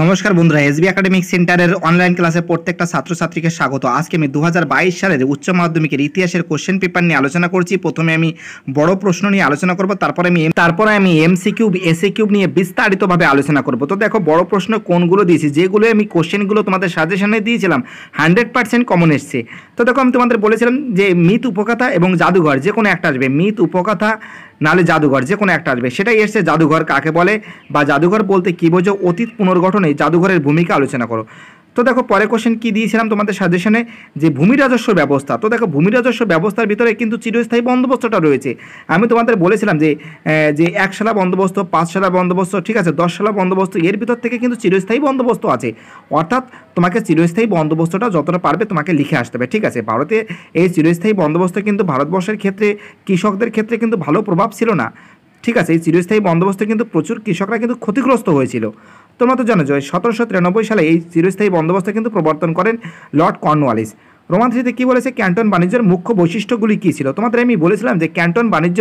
নমস্কার বন্ধুরা SB academic সেন্টারের অনলাইন ক্লাসে প্রত্যেকটা ছাত্রছাত্রীকে স্বাগত আজকে আমি দু সালের উচ্চ মাধ্যমিকের ইতিহাসের কোশ্চেন পেপার নিয়ে আলোচনা করছি প্রথমে আমি বড় প্রশ্ন নিয়ে আলোচনা করব তারপরে আমি তারপরে আমি এমসি কিউব এসি কিউব নিয়ে বিস্তারিতভাবে আলোচনা করব তো দেখো বড় প্রশ্ন কোনগুলো দিয়েছি যেগুলো আমি কোশ্চেনগুলো তোমাদের সাজেশনে দিয়েছিলাম হান্ড্রেড পার্সেন্ট কমন এসছে তো দেখো আমি তোমাদের বলেছিলাম যে মিথ উপকথা এবং জাদুঘর যে কোনো একটা আসবে মিথ উপকথা নালে জাদুঘর যে কোনো একটা আসবে সেটাই এসছে জাদুঘর কাকে বলে বা জাদুঘর বলতে কী বোঝো অতীত পুনর্গঠনে জাদুঘরের ভূমিকা আলোচনা করো তো দেখো পরে কোশ্চেন কী দিয়েছিলাম তোমাদের সাজেশনে যে ভূমি রাজস্ব ব্যবস্থা তো দেখো ভূমি রাজস্ব ব্যবস্থার ভিতরে কিন্তু চিরস্থায়ী বন্দোবস্তটা রয়েছে আমি তোমাদের বলেছিলাম যে যে একশালা বন্দোবস্ত পাঁচশালা বন্দোবস্ত ঠিক আছে দশশালা বন্দোবস্ত এর ভিতর থেকে কিন্তু চিরস্থায়ী বন্দোবস্ত আছে অর্থাৎ তোমাকে চিরস্থায়ী বন্দোবস্তটা যতটা পারবে তোমাকে লিখে আসতে হবে ঠিক আছে ভারতে এই চিরস্থায়ী বন্দোবস্ত কিন্তু ভারতবর্ষের ক্ষেত্রে কৃষকদের ক্ষেত্রে কিন্তু ভালো প্রভাব ছিল না ঠিক আছে এই চিরস্থায়ী বন্দোবস্তে কিন্তু প্রচুর কৃষকরা কিন্তু ক্ষতিগ্রস্ত হয়েছিল তোমরা তো জানো যে সতেরোশো সালে এই চিরস্থায়ী বন্দোবস্ত কিন্তু প্রবর্তন করেন লর্ড কর্নওয়ালিস থ্রিতে কী বলেছে ক্যান্টন বাণিজ্যের মুখ্য বৈশিষ্ট্যগুলি কী ছিল তোমাদের আমি বলেছিলাম যে ক্যান্টন বাণিজ্য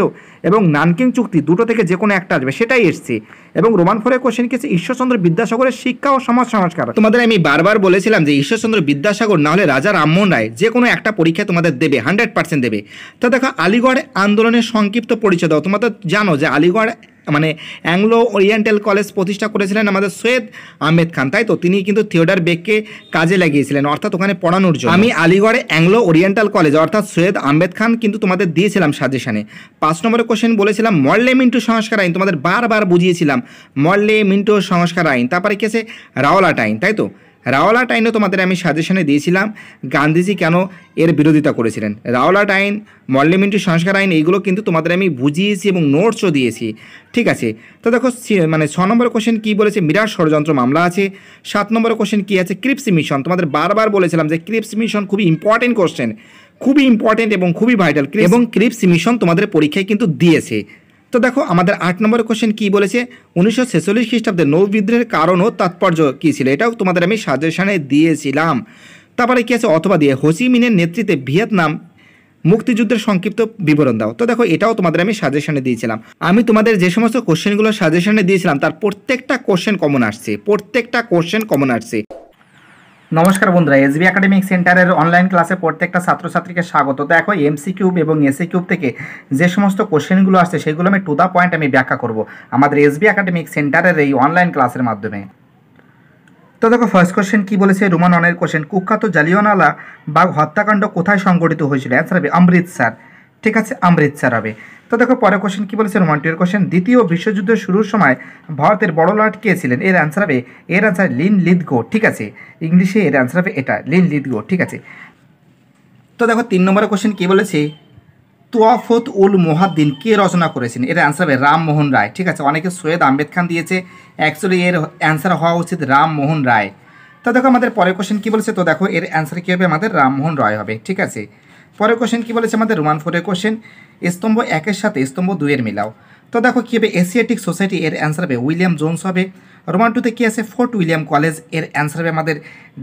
এবং নানকিং চুক্তি দুটো থেকে যে কোনো একটা আসবে সেটাই এসছে এবং রোমান ফোরে কোশ্চেন কেছে ঈশ্বরচন্দ্র বিদ্যাসাগরের শিক্ষা ও সমাজ সংস্কার তোমাদের আমি বারবার বলেছিলাম যে ঈশ্বরচন্দ্র বিদ্যাসাগর না হলে রাজা রামমোহন রায় যে কোনো একটা পরীক্ষা তোমাদের দেবে হান্ড্রেড পার্সেন্ট দেবে তো দেখো আলিগড় আন্দোলনের সংক্ষিপ্ত পরিচয় দাও তোমাদের জানো যে আলিগড় মানে অ্যাংলো ওরিয়েন্টাল কলেজ প্রতিষ্ঠা করেছিলেন আমাদের সৈয়দ আহমেদ খান তাই তো তিনি কিন্তু থিয়েটার বেগকে কাজে লাগিয়েছিলেন অর্থাৎ ওখানে পড়ানোর জন্য আমি আলিগড়ে অ্যাংলো ওরিয়েন্টাল কলেজ অর্থাৎ সৈয়দ আহমেদ খান কিন্তু তোমাদের দিয়েছিলাম সাজেশানে পাঁচ নম্বরের কোশ্চেন বলেছিলাম মল্লে মিন্টু সংস্কার আইন তোমাদের বারবার বুঝিয়েছিলাম মল্লে মিন্টু সংস্কার আইন তারপরে কি আছে রাওলাট আইন তাই তো রাওলাট আইনও তোমাদের আমি সাজেশনে দিয়েছিলাম গান্ধীজি কেন এর বিরোধিতা করেছিলেন রাওলাট আইন মল্লিমেন্টারি সংস্কার আইন এইগুলো কিন্তু তোমাদের আমি বুঝিয়েছি এবং নোটসও দিয়েছি ঠিক আছে তো দেখো মানে ছ নম্বর কোশ্চেন কী বলেছে মিরার ষড়যন্ত্র মামলা আছে সাত নম্বর কোশ্চেন কী আছে ক্রিপস মিশন তোমাদের বারবার বলেছিলাম যে ক্রিপস মিশন খুবই ইম্পর্টেন্ট কোশ্চেন খুবই ইম্পর্টেন্ট এবং খুবই ভাইটাল এবং ক্রিপস মিশন তোমাদের পরীক্ষায় কিন্তু দিয়েছে তো দেখো আমাদের আট নম্বর কোশ্চেন কী বলেছে উনিশশো ছেচল্লিশ খ্রিস্টাব্দে নৌবিদ্রোহের কারণ ও তাৎপর্য কী ছিল এটাও তোমাদের আমি সাজেশানে দিয়েছিলাম তারপরে কী আছে অথবা দিয়ে হোসিমিনের নেতৃত্বে ভিয়েতনাম মুক্তিযুদ্ধের সংক্ষিপ্ত বিবরণ দাও তো দেখো এটাও তোমাদের আমি সাজেশনে দিয়েছিলাম আমি তোমাদের যে সমস্ত কোশ্চেনগুলো সাজেশনে দিয়েছিলাম তার প্রত্যেকটা কোশ্চেন কমন আসছে প্রত্যেকটা কোশ্চেন কমন আসছে নমস্কার বন্ধুরা এসবি একাডেমিক সেন্টারের অনলাইন ক্লাসে প্রত্যেকটা ছাত্রছাত্রীকে স্বাগত দেখো এমসি কিউব এবং এসি কিউব থেকে যে সমস্ত কোশ্চেনগুলো আসছে সেগুলো আমি টু দ্য পয়েন্ট আমি ব্যাখ্যা করব আমাদের এসবি একাডেমিক সেন্টারের এই অনলাইন ক্লাসের মাধ্যমে তো দেখো ফার্স্ট কোশ্চেন কী বলেছে রুমান অনের কোশ্চেন কুখ্যাত জালিয়ানালা বাঘ হত্যাকাণ্ড কোথায় সংগঠিত হয়েছিল অ্যান্সার হবে অমৃতসর ঠিক আছে অমৃতসর হবে তো দেখো পরে কোশ্চেন কী বলেছে ওয়ান টুয়ের কোশ্চেন দ্বিতীয় বিশ্বযুদ্ধের শুরুর সময় ভারতের বড় লাট কে ছিলেন এর অ্যান্সার হবে এর অ্যান্সার লিন লিদগো ঠিক আছে ইংলিশে এর অ্যান্সার হবে এটা লিন লিদগো ঠিক আছে তো দেখো তিন নম্বরের কোশ্চেন কী বলেছে তোয়াফত উল মোহাদ্দিন কে রচনা করেছেন এর অ্যান্সার হবে রামমোহন রায় ঠিক আছে অনেকে সৈয়দ আম্বেদ খান দিয়েছে অ্যাকচুয়ালি এর অ্যান্সার হওয়া উচিত রামমোহন রায় তো দেখো আমাদের পরের কোশ্চেন কী বলেছে তো দেখো এর অ্যান্সার কী হবে আমাদের রামমোহন রায় হবে ঠিক আছে পরের কোশ্চেন কী বলেছে আমাদের রোমান ফোরের কোশ্চেন স্তম্ভ একের সাথে স্তম্ভ দুইয়ের মিলাও তো দেখো কী হবে এশিয়াটিক সোসাইটি এর অ্যান্সার হবে উইলিয়াম জোনস হবে রোমান টুতে কী আছে ফোর্ট উইলিয়াম কলেজ এর অ্যান্সার হবে আমাদের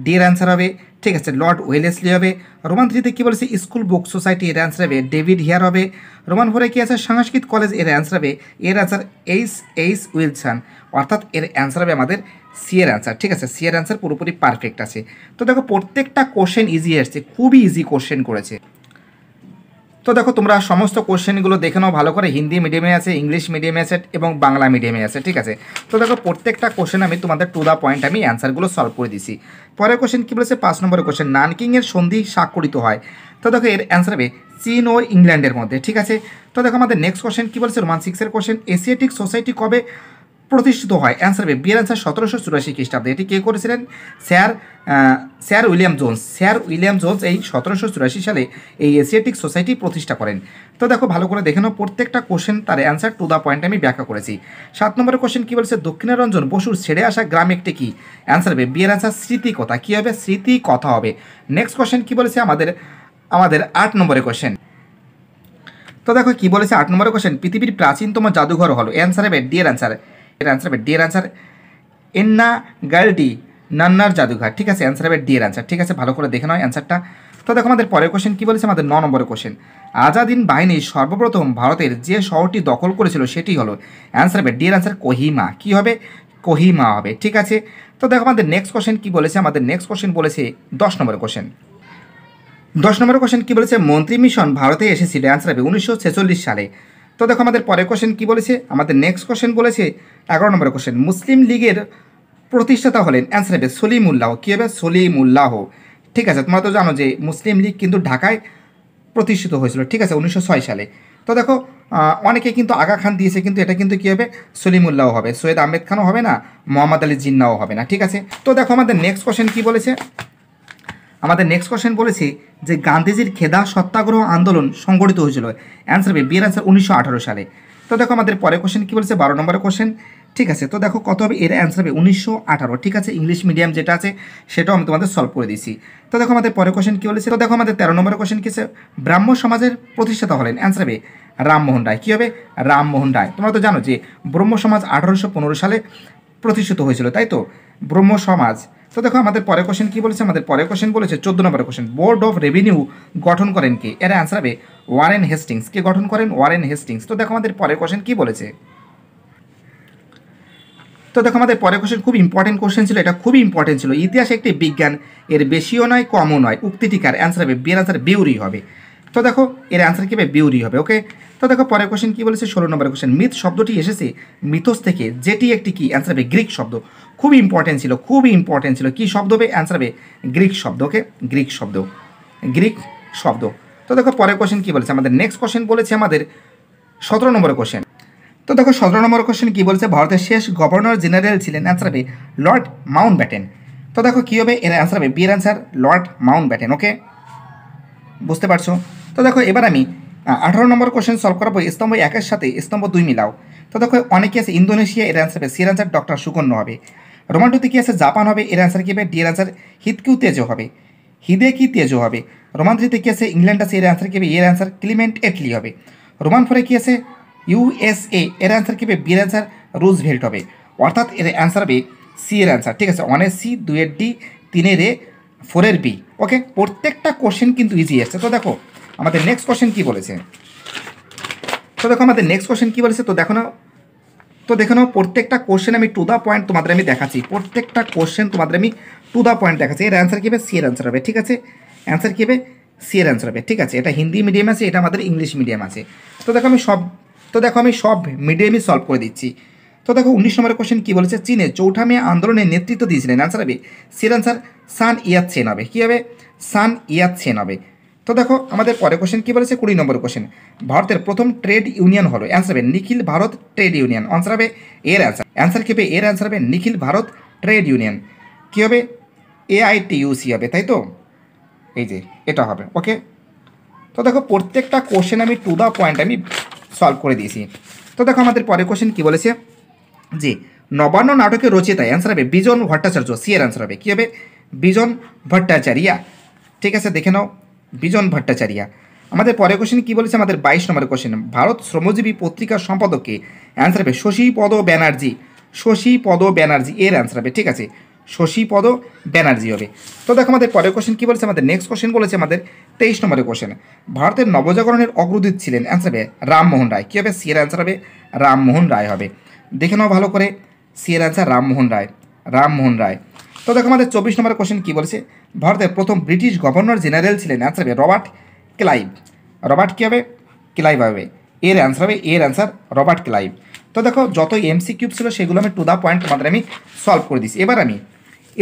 ডি এর অ্যান্সার হবে ঠিক আছে লর্ড ওয়েলেসলি হবে রোমান থ্রিতে কী বলেছে স্কুল বুক সোসাইটি এর অ্যান্সার হবে ডেভিড হিয়ার হবে রোমান ফোরে কী আছে সংস্কৃত কলেজ এর অ্যান্সার হবে এর অ্যান্সার এইচ এইচ উইলসন অর্থাৎ এর অ্যান্সার হবে আমাদের সি এর অ্যান্সার ঠিক আছে সি এর অ্যান্সার পুরোপুরি পারফেক্ট আছে তো দেখো প্রত্যেকটা কোশ্চেন ইজি আসছে খুবই ইজি কোশ্চেন করেছে তো দেখো তোমরা সমস্ত কোশ্চেনগুলো দেখে নাও ভালো করে হিন্দি মিডিয়ামে আছে ইংলিশ মিডিয়ামে আছে এবং বাংলা মিডিয়ামে আছে ঠিক আছে তো দেখো প্রত্যেকটা কোশ্চেন আমি তোমাদের টু দ্য পয়েন্ট আমি অ্যান্সারগুলো সলভ করে দিছি পরের কোশ্চেন কী বলেছে পাঁচ নম্বরের কোশ্চেন নানকিংয়ের সন্ধি স্বাক্ষরিত হয় তো দেখো এর অ্যান্সার হবে চীন ও ইংল্যান্ডের মধ্যে ঠিক আছে তো দেখো আমাদের নেক্সট কোশ্চেন কী বলেছে রোমান সিক্সের কোশ্চেন এশিয়াটিক সোসাইটি কবে প্রতিষ্ঠিত হয় অ্যান্সার বি বিয়ের অ্যান্সার সতেরোশো চুরাশি খ্রিস্টাব্দে এটি কে করেছিলেন sir sir William Jones sir William Jones এই সতেরোশো চুরাশি সালে এই এশিয়াটিক সোসাইটি প্রতিষ্ঠা করেন তো দেখো ভালো করে দেখে নাও প্রত্যেকটা কোশ্চেন তার অ্যান্সার টু দ্য পয়েন্ট আমি ব্যাখ্যা করেছি সাত নম্বরের কোশ্চেন কী বলছে দক্ষিণারঞ্জন বসুর ছেড়ে আসা গ্রাম একটি কী অ্যান্সার বে বিয়ের অ্যান্সার স্মৃতিকথা কী হবে স্মৃতিকথা হবে নেক্সট কোশ্চেন কী বলেছে আমাদের আমাদের আট নম্বরের কোশ্চেন তো দেখো কী বলেছে আট নম্বরের কোশ্চেন পৃথিবীর প্রাচীনতম জাদুঘর হলো অ্যান্সার হবে ডিয়ার অ্যান্সার এর আনসার হবে ডি এর আনসার এন্না গার্ডি নান্নার জাদুঘর ঠিক আছে অ্যান্সার হবে ডি এর আনসার ঠিক আছে ভালো করে দেখে নয় অ্যান্সারটা তো দেখো আমাদের পরের কোশ্চেন কী বলেছে আমাদের ন নম্বরের কোশ্চেন আজাদিন বাহিনী সর্বপ্রথম ভারতের যে শহরটি দখল করেছিল সেটি হলো অ্যান্সার হবে ডি এর আনসার কোহিমা কী হবে কোহিমা হবে ঠিক আছে তো দেখো আমাদের নেক্সট কোশ্চেন কী বলেছে আমাদের নেক্সট কোশ্চেন বলেছে দশ নম্বরের কোশ্চেন দশ নম্বরের কোশ্চেন কী বলেছে মন্ত্রী মিশন ভারতে এসেছিল অ্যান্সার হবে উনিশশো সালে তো দেখো আমাদের পরের কোশ্চেন কী বলেছে আমাদের নেক্সট কোশ্চেন বলেছে এগারো নম্বরের কোশ্চেন মুসলিম লীগের প্রতিষ্ঠাতা হলেন অ্যান্সার হবে উল্লাহ কী হবে সলিমুল্লাহ ঠিক আছে তোমরা তো জানো যে মুসলিম লীগ কিন্তু ঢাকায় প্রতিষ্ঠিত হয়েছিল ঠিক আছে উনিশশো সালে তো দেখো অনেকে কিন্তু আগা খান দিয়েছে কিন্তু এটা কিন্তু কী হবে সলিমুল্লাহ হবে সৈয়দ আহমেদ খানও হবে না মোহাম্মদ আলী জিন্নাও হবে না ঠিক আছে তো দেখো আমাদের নেক্সট কোশ্চেন কী বলেছে আমাদের নেক্সট কোয়েশ্চেন বলেছি যে গান্ধীজির খেদা সত্যাগ্রহ আন্দোলন সংগঠিত হয়েছিল অ্যান্সার হবে বিয়ের অ্যান্সার উনিশশো সালে তো দেখো আমাদের পরের কোশ্চেন কী বলেছে বারো নম্বরের কোশ্চেন ঠিক আছে তো দেখো কত হবে এর অ্যান্সার হবে উনিশশো আঠারো ঠিক আছে ইংলিশ মিডিয়াম যেটা আছে সেটাও আমি তোমাদের সলভ করে দিয়েছি তো দেখো আমাদের পরের কোশ্চেন কী বলেছে তো দেখো আমাদের তেরো নম্বর কোশ্চেন কী ব্রাহ্ম সমাজের প্রতিষ্ঠাতা হলেন অ্যান্সার হবে রামমোহন রায় কী হবে রামমোহন রায় তোমরা তো জানো যে ব্রহ্ম সমাজ আঠারোশো সালে প্রতিষ্ঠিত হয়েছিল তাই তো ব্রহ্ম সমাজ তো দেখো আমাদের পরে কোশ্চেন কী বলেছে আমাদের পরে কোশ্চেন বলেছে চোদ্দ নম্বর কোশ্চেন বোর্ড অফ রেভিনিউ গঠন করেন কে এর অ্যান্সার হবে ওয়ারেন হেস্টিংস কে গঠন করেন ওয়ারেন হেস্টিংস তো দেখো আমাদের পরে কোশ্চেন কী বলেছে তো দেখো আমাদের পরের কোশ্চেন খুব ইম্পর্টেন্ট কোশ্চেন ছিল এটা খুব ইম্পর্টেন্ট ছিল ইতিহাস একটি বিজ্ঞান এর বেশিও নয় কমও নয় উক্তিটিকার অ্যান্সার হবে বিয়ের অ্যান্সার বেউরি হবে তো দেখো এর অ্যান্সার কীভাবে বিউরি হবে ওকে তো দেখো পরের কোশ্চেন কী বলেছে ষোলো নম্বর কোয়েশন মিথ শব্দটি এসেছে মিথস থেকে যেটি একটি কি অ্যান্সার হবে গ্রিক শব্দ খুব ইম্পর্টেন্ট ছিল খুবই ইম্পর্টেন্ট ছিল কী শব্দ হবে অ্যান্সার হবে গ্রিক শব্দ ওকে গ্রিক শব্দ গ্রিক শব্দ তো দেখো পরের কোয়েশন কী বলেছে আমাদের নেক্সট কোশ্চেন বলেছে আমাদের সতেরো নম্বরের কোয়েশন তো দেখো সতেরো নম্বর কোশ্চেন কী বলছে ভারতের শেষ গভর্নর জেনারেল ছিলেন অ্যান্সার হবে লর্ড মাউন্ট ব্যাটেন তো দেখো কী হবে এর অ্যান্সার হবে বিয়ের answer Lord Mountbatten okay বুঝতে পারছো তো দেখো এবার আমি আঠারো নম্বর কোশ্চেন সলভ পর স্তম্ভ একের সাথে স্তম্ভ দুই মিলাও তো দেখো অনেকে আছে ইন্দোনেশিয়া এর অ্যান্সার হবে সির অ্যান্সার ডক্টর সুকন্য হবে রোমান টুতে কী আছে জাপান হবে এর অ্যান্সার কী হবে ডি এর অ্যান্সার হিতকিউ তেজো হবে হিদে কি তেজো হবে রোমান্ট থ্রিতে কী আছে ইংল্যান্ড আছে এর অ্যান্সার কী হবে এর অ্যান্সার ক্লিমেন্ট এটলি হবে রোমান ফোরে কী আছে ইউএসএ এর অ্যান্সার কী হবে বি এর অ্যান্সার রুজভেল্ট হবে অর্থাৎ এর অ্যান্সার হবে সি এর অ্যান্সার ঠিক আছে ওয়ানের সি দুয়ের ডি তিনের এ ফোরের বি ওকে প্রত্যেকটা কোশ্চেন কিন্তু ইজি আসছে তো দেখো আমাদের নেক্সট কোশ্চেন কী বলেছে তো দেখো আমাদের নেক্সট কোশ্চেন কী বলেছে তো দেখো না তো দেখো না প্রত্যেকটা কোয়েশ্চেন আমি টু দ্য পয়েন্ট তোমাদের আমি দেখাচ্ছি প্রত্যেকটা কোয়েশ্চেন তোমাদের আমি টু দ্য পয়েন্ট দেখাচ্ছি এর অ্যান্সার কী হবে সি এর অ্যান্সার হবে ঠিক আছে অ্যান্সার কী হবে সি এর অ্যান্সার হবে ঠিক আছে এটা হিন্দি মিডিয়াম আছে এটা আমাদের ইংলিশ মিডিয়াম আছে তো দেখো আমি সব তো দেখো আমি সব মিডিয়ামই সলভ করে দিচ্ছি তো দেখো উনিশ নম্বরের কোয়েশ্চেন কী বলেছে চীনে চৌঠা মেয়ে আন্দোলনে নেতৃত্ব দিয়েছিলেন অ্যান্সার হবে সির অ্যান্সার সান ইয়াত সেন হবে কী হবে সান ইয়াত সেন হবে তো দেখো আমাদের পরে কোশ্চেন কী বলেছে কুড়ি নম্বর কোশ্চেন ভারতের প্রথম ট্রেড ইউনিয়ন হলো অ্যান্সার হবে Nikhil Bharat trade union answer হবে এর অ্যান্সার অ্যান্সার কী হবে এর অ্যান্সার হবে নিখিল ভারত ট্রেড ইউনিয়ন কী হবে এআইটিউসি হবে তাই তো এই যে এটা হবে ওকে তো দেখো প্রত্যেকটা কোশ্চেন আমি টু দ্য পয়েন্ট আমি সলভ করে দিয়েছি তো দেখো আমাদের পরের কোশ্চেন কী বলেছে জি নবান্ন নাটকের রচিতা অ্যান্সার হবে বিজন ভট্টাচার্য সি এর অ্যান্সার হবে কী হবে বিজন ভট্টাচার্য ঠিক আছে দেখে নাও বিজন ভট্টাচার্যা আমাদের পরের কোশ্চেন কি বলেছে আমাদের বাইশ নম্বর কোশ্চেন ভারত শ্রমজীবী পত্রিকার সম্পাদককে অ্যান্সার হবে শশীপদ ব্যানার্জি শশীপদ ব্যানার্জি এর অ্যান্সার হবে ঠিক আছে শশীপদ ব্যানার্জি হবে তো দেখো আমাদের পরের কোশ্চেন কী বলেছে আমাদের নেক্সট কোশ্চেন বলেছে আমাদের তেইশ নম্বরের কোশ্চেন ভারতের নবজাগরণের অগ্রদূত ছিলেন অ্যান্সার হবে রামমোহন রায় কী হবে সি এর অ্যান্সার হবে রামমোহন রায় হবে দেখে নাও ভালো করে সি এর অ্যান্সার রামমোহন রায় রামমোহন রায় তো দেখো আমাদের চব্বিশ নম্বর কোশ্চেন কী বলেছে ভারতের প্রথম ব্রিটিশ গভর্নর জেনারেল ছিলেন অ্যান্সার হবে রবার্ট ক্লাইভ রবার্ট কী হবে ক্লাইভ হবে এর অ্যান্সার হবে এর অ্যান্সার রবার্ট ক্লাইভ তো দেখো যত এমসি কিউব ছিল সেগুলো আমি টু দ্য পয়েন্ট তোমাদের আমি সলভ করে দিচ্ছি এবার আমি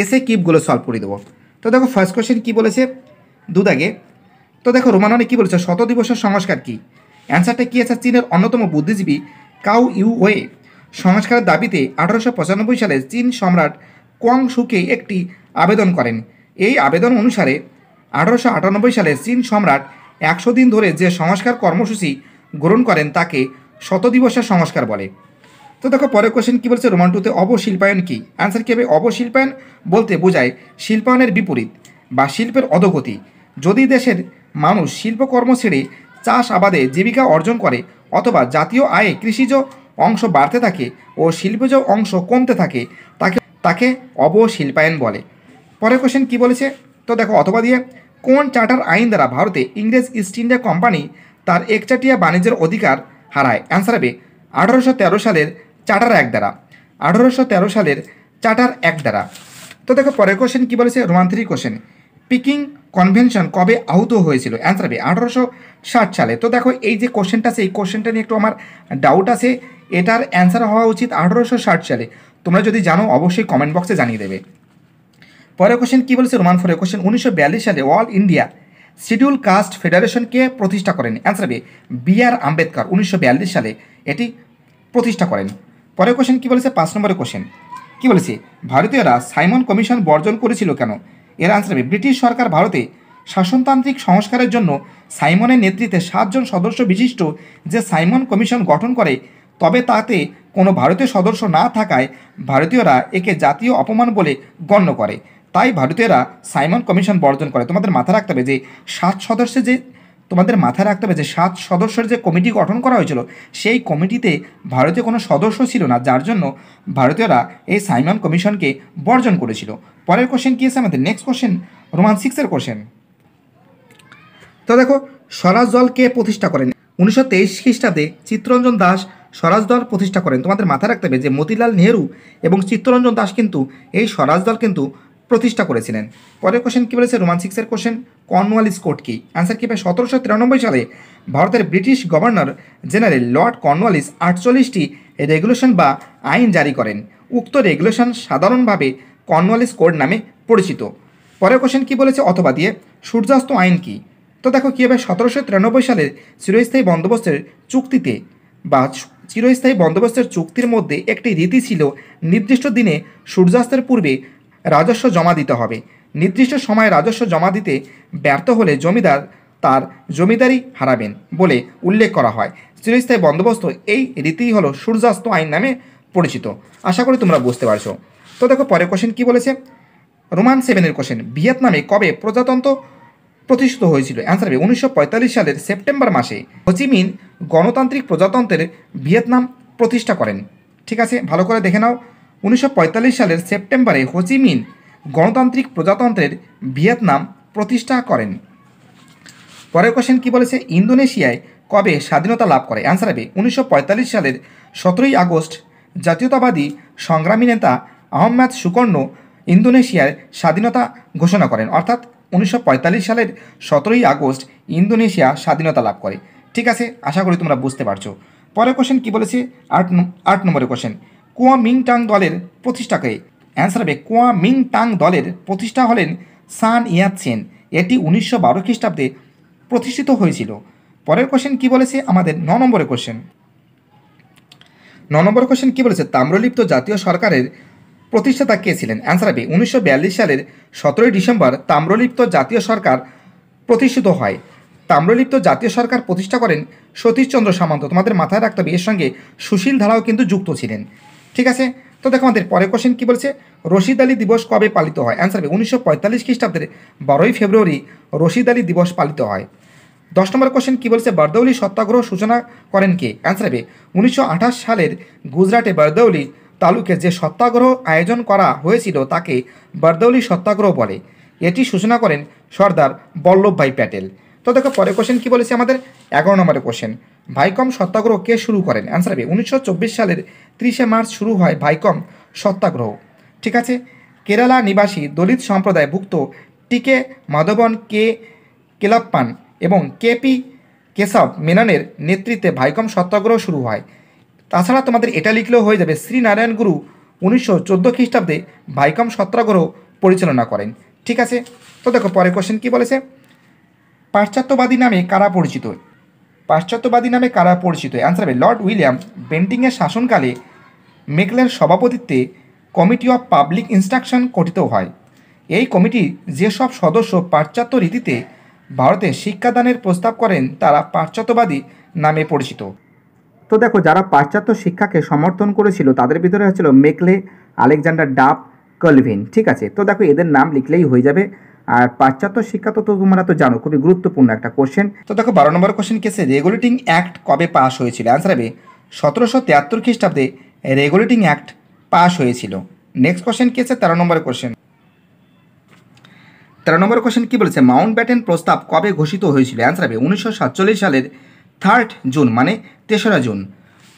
এসে কিউবগুলো সলভ করে দেবো তো দেখো ফার্স্ট কোশ্চেন কী বলেছে দুদাগে তো দেখো রোমাননে কী বলেছে শত দিবসের সংস্কার কী অ্যান্সারটা কী আছে চীনের অন্যতম বুদ্ধিজীবী কাউ ইউ ওয়ে সংস্কারের দাবিতে আঠারোশো সালে চীন সম্রাট কং সুকে একটি আবেদন করেন এই আবেদন অনুসারে আঠারোশো আটানব্বই সালে চীন সম্রাট একশো দিন ধরে যে সংস্কার কর্মসূচি গ্রহণ করেন তাকে শতদিবসের সংস্কার বলে তো দেখো পরের কোশ্চেন কী বলছে রোমান টুতে অবশিল্পায়ন কী অ্যান্সার কী হবে অবশিল্পায়ন বলতে বোঝায় শিল্পায়নের বিপরীত বা শিল্পের অধগতি যদি দেশের মানুষ শিল্পকর্ম ছেড়ে চাষ আবাদে জীবিকা অর্জন করে অথবা জাতীয় আয়ে কৃষিজ অংশ বাড়তে থাকে ও শিল্পজ অংশ কমতে থাকে তাকে তাকে অবশিল্পায়ন বলে পরের কোশ্চেন কী বলেছে তো দেখো অথবা দিয়ে কোন চার্টার আইন দ্বারা ভারতে ইংরেজ ইস্ট ইন্ডিয়া কোম্পানি তার একচাটিয়া বাণিজ্যের অধিকার হারায় অ্যান্সার হবে আঠারোশো তেরো সালের চার্টার এক দ্বারা আঠারোশো তেরো সালের চার্টার এক দ্বারা তো দেখো পরের কোশ্চেন কী বলেছে রোমান্থরি কোশ্চেন পিকিং কনভেনশন কবে আহত হয়েছিল অ্যান্সার হবে আঠারোশো ষাট সালে তো দেখো এই যে কোশ্চেনটা আছে এই কোশ্চেনটা নিয়ে একটু আমার ডাউট আছে এটার অ্যান্সার হওয়া উচিত আঠারোশো ষাট সালে তোমরা যদি জানো অবশ্যই কমেন্ট বক্সে জানিয়ে দেবে পরের কোশ্চেন কী বলেছে রোমান ফরে কোশ্চেন উনিশশো সালে অল ইন্ডিয়া শিডিউল কাস্ট ফেডারেশনকে প্রতিষ্ঠা করেন answer B B R Ambedkar উনিশশো সালে এটি প্রতিষ্ঠা করেন পরের কোশ্চেন কী বলেছে পাঁচ নম্বরের কোশ্চেন কী বলেছে ভারতীয়রা সাইমন কমিশন বর্জন করেছিল কেন এর আনসার হবে ব্রিটিশ সরকার ভারতে শাসনতান্ত্রিক সংস্কারের জন্য সাইমনের নেতৃত্বে সাতজন সদস্য বিশিষ্ট যে সাইমন কমিশন গঠন করে তবে তাতে কোনো ভারতীয় সদস্য না থাকায় ভারতীয়রা একে জাতীয় অপমান বলে গণ্য করে তাই ভারতীয়রা সাইমন কমিশন বর্জন করে তোমাদের মাথা রাখতে হবে যে সাত সদস্যের যে তোমাদের মাথায় রাখতে হবে যে সাত সদস্যের যে কমিটি গঠন করা হয়েছিল সেই কমিটিতে ভারতীয় কোনো সদস্য ছিল না যার জন্য ভারতীয়রা এই সাইমন কমিশনকে বর্জন করেছিল পরের কোশ্চেন কী আছে আমাদের নেক্সট কোশ্চেন রোমান সিক্সের কোশ্চেন তো দেখো স্বরাজ দল কে প্রতিষ্ঠা করেন উনিশশো তেইশ খ্রিস্টাব্দে চিত্তরঞ্জন দাস স্বরাজ দল প্রতিষ্ঠা করেন তোমাদের মাথায় রাখতে হবে যে মতিলাল নেহরু এবং চিত্তরঞ্জন দাস কিন্তু এই স্বরাজ দল কিন্তু প্রতিষ্ঠা করেছিলেন পরের কোশ্চেন কী বলেছে রোমান সিক্সের কোশ্চেন কর্নওয়াল কোর্ট কি অ্যান্সার কী পায় সতেরোশো তিরানব্বই সালে ভারতের British governor general Lord Cornwallis আটচল্লিশটি রেগুলেশন বা আইন জারি করেন উক্ত রেগুলেশন সাধারণভাবে কর্নওয়ালিস কোড নামে পরিচিত পরের কোশ্চেন কী বলেছে অথবা দিয়ে সূর্যাস্ত আইন কি তো দেখো কীভাবে সতেরোশো তিরানব্বই সালের চিরস্থায়ী বন্দোবস্তের চুক্তিতে বা চিরস্থায়ী বন্দোবস্তের চুক্তির মধ্যে একটি রীতি ছিল নির্দিষ্ট দিনে সূর্যাস্তের পূর্বে রাজস্ব জমা দিতে হবে নির্দিষ্ট সময়ে রাজস্ব জমা দিতে ব্যর্থ হলে জমিদার তার জমিদারি হারাবেন বলে উল্লেখ করা হয় চিরস্থায়ী বন্দোবস্ত এই রীতিই হলো সূর্যাস্ত আইন নামে পরিচিত আশা করি তোমরা বুঝতে পারছো তো দেখো পরের কোশ্চেন কি বলেছে রোমান সেভেনের কোশ্চেন ভিয়েতনামে কবে প্রজাতন্ত্র প্রতিষ্ঠিত হয়েছিল অ্যান্সার হবে উনিশশো সালের সেপ্টেম্বর মাসে হোচিমিন গণতান্ত্রিক প্রজাতন্ত্রের ভিয়েতনাম প্রতিষ্ঠা করেন ঠিক আছে ভালো করে দেখে নাও উনিশশো সালের সেপ্টেম্বরে হোচিমিন গণতান্ত্রিক প্রজাতন্ত্রের ভিয়েতনাম প্রতিষ্ঠা করেন পরের কোশ্চেন কী বলেছে ইন্দোনেশিয়ায় কবে স্বাধীনতা লাভ করে অ্যান্সার হবে উনিশশো সালের সতেরোই আগস্ট জাতীয়তাবাদী সংগ্রামী নেতা আহম্মদ সুকর্ণ ইন্দোনেশিয়ার স্বাধীনতা ঘোষণা করেন অর্থাৎ উনিশশো সালের সতেরোই আগস্ট ইন্দোনেশিয়া স্বাধীনতা লাভ করে ঠিক আছে আশা করি তোমরা বুঝতে পারছো পরের কোশ্চেন কী বলেছে আট আট নম্বরের কোশ্চেন কুয়া মিংটাং দলের প্রতিষ্ঠাকে অ্যান্সার হবে কুয়া মিংটাং দলের প্রতিষ্ঠা হলেন সান সেন এটি উনিশশো বারো খ্রিস্টাব্দে প্রতিষ্ঠিত হয়েছিল পরের কোশ্চেন কী বলেছে আমাদের ন নম্বরের কোশ্চেন ন নম্বর কোশ্চেন কী বলেছে তাম্রলিপ্ত জাতীয় সরকারের প্রতিষ্ঠাতা কে ছিলেন অ্যান্সার হবে উনিশশো সালের সতেরোই ডিসেম্বর তাম্রলিপ্ত জাতীয় সরকার প্রতিষ্ঠিত হয় তাম্রলিপ্ত জাতীয় সরকার প্রতিষ্ঠা করেন সতীশচন্দ্র সামন্ত তোমাদের মাথায় রাখতে হবে এর সঙ্গে সুশীল ধারাও কিন্তু যুক্ত ছিলেন ঠিক আছে তো দেখো আমাদের পরের কোশ্চেন কী বলছে রশিদ আলী দিবস কবে পালিত হয় অ্যান্সার হবে উনিশশো পঁয়তাল্লিশ খ্রিস্টাব্দের বারোই ফেব্রুয়ারি রশিদ আলী দিবস পালিত হয় দশ নম্বর কোশ্চেন কী বলছে বারদৌলি সত্যাগ্রহ সূচনা করেন কে অ্যান্সার হবে উনিশশো সালের গুজরাটে বারদৌলি তালুকে যে সত্যাগ্রহ আয়োজন করা হয়েছিল তাকে বারদৌলি সত্যাগ্রহ বলে এটি সূচনা করেন সর্দার বল্লভভাই প্যাটেল তো দেখো পরে কোশ্চেন কী বলেছে আমাদের এগারো নম্বরের কোশ্চেন ভাইকম সত্যাগ্রহ কে শুরু করেন অ্যান্সার হবে উনিশশো সালের তিরিশে মার্চ শুরু হয় ভাইকম সত্যাগ্রহ ঠিক আছে কেরালা নিবাসী দলিত সম্প্রদায় ভুক্ত টিকে মাধবন কে কেলাপ্পান এবং কেপি কেশব মেননের নেতৃত্বে ভাইকম সত্যাগ্রহ শুরু হয় তাছাড়া তোমাদের এটা লিখলেও হয়ে যাবে শ্রীনারায়ণ গুরু উনিশশো চোদ্দো খ্রিস্টাব্দে ভাইকম সত্যাগ্রহ পরিচালনা করেন ঠিক আছে তো দেখো পরে কোশ্চেন কী বলেছে পাশ্চাত্যবাদী নামে কারা পরিচিত পাশ্চাত্যবাদী নামে কারা পরিচিত অ্যান্সার হবে লর্ড উইলিয়াম বেন্টিংয়ের শাসনকালে মেকলের সভাপতিত্বে কমিটি অফ পাবলিক ইনস্ট্রাকশন গঠিত হয় এই কমিটি যেসব সদস্য পাশ্চাত্য রীতিতে ভারতে শিক্ষাদানের প্রস্তাব করেন তারা পাশ্চাত্যবাদী নামে পরিচিত তো দেখো যারা পাশ্চাত্য শিক্ষাকে সমর্থন করেছিল তাদের ভিতরে হয়েছিল মেকলে আলেকজান্ডার ডাব কলভিন ঠিক আছে তো দেখো এদের নাম লিখলেই হয়ে যাবে আর পাশ্চাত্য শিক্ষা তো তোমরা তো জানো খুবই গুরুত্বপূর্ণ একটা কোশ্চেন তো দেখো বারো নম্বর কোশ্চেন কেসে রেগুলেটিং অ্যাক্ট কবে পাস হয়েছিল অ্যান্সার হবে সতেরোশো তিয়াত্তর খ্রিস্টাব্দে রেগুলেটিং অ্যাক্ট পাস হয়েছিল নেক্সট কোশ্চেন কেসে তেরো নম্বর কোশ্চেন তেরো নম্বর কোশ্চেন কী বলেছে মাউন্ট ব্যাটেন প্রস্তাব কবে ঘোষিত হয়েছিল অ্যান্সার হবে উনিশশো সাতচল্লিশ সালের থার্ড জুন মানে তেসরা জুন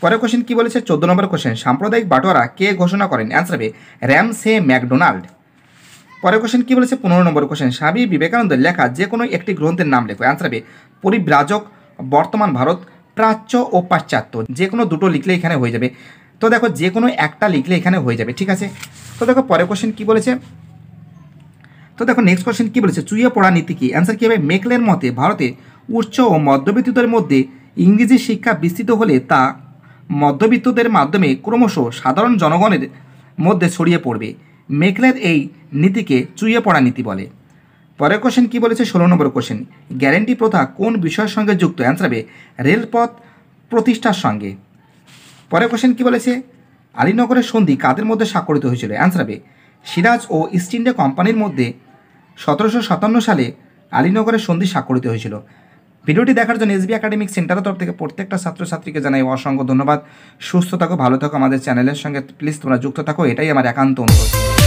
পরের কোশ্চেন কী বলেছে চোদ্দো নম্বর কোশ্চেন সাম্প্রদায়িক বাটোয়ারা কে ঘোষণা করেন অ্যান্সার হবে সে ম্যাকডোনাল্ড পরের কোশ্চেন কি বলেছে পনেরো নম্বর কোশ্চেন স্বামী বিবেকানন্দের লেখা যে কোনো একটি গ্রন্থের নাম লেখো অ্যান্সার হবে পরিব্রাজক বর্তমান ভারত প্রাচ্য ও পাশ্চাত্য যে কোনো দুটো লিখলে এখানে হয়ে যাবে তো দেখো যে কোনো একটা লিখলে এখানে হয়ে যাবে ঠিক আছে তো দেখো পরের কোশ্চেন কী বলেছে তো দেখো নেক্সট কোশ্চেন কী বলেছে চুইয়ে পড়া নীতি কি অ্যান্সার কী হবে মেকলের মতে ভারতে উচ্চ ও মধ্যবিত্তদের মধ্যে ইংরেজি শিক্ষা বিস্তৃত হলে তা মধ্যবিত্তদের মাধ্যমে ক্রমশ সাধারণ জনগণের মধ্যে ছড়িয়ে পড়বে মেকলের এই নীতিকে চুইয়ে পড়া নীতি বলে পরের কোশ্চেন কী বলেছে ষোলো নম্বর কোশ্চেন গ্যারেন্টি প্রথা কোন বিষয়ের সঙ্গে যুক্ত অ্যান্সার হবে রেলপথ প্রতিষ্ঠার সঙ্গে পরের কোশ্চেন কী বলেছে আলীনগরের সন্ধি কাদের মধ্যে স্বাক্ষরিত হয়েছিল অ্যান্সার হবে সিরাজ ও ইস্ট ইন্ডিয়া কোম্পানির মধ্যে সতেরোশো সাতান্ন সালে আলীনগরের সন্ধি স্বাক্ষরিত হয়েছিল ভিডিওটি দেখার জন্য এসবি একাডেমিক সেন্টারের তরফ থেকে প্রত্যেকটা ছাত্রছাত্রীকে জানাই অসংখ্য ধন্যবাদ সুস্থ থাকো ভালো থাকো আমাদের চ্যানেলের সঙ্গে প্লিজ তোমরা যুক্ত থাকো এটাই আমার একান্ত অনুরোধ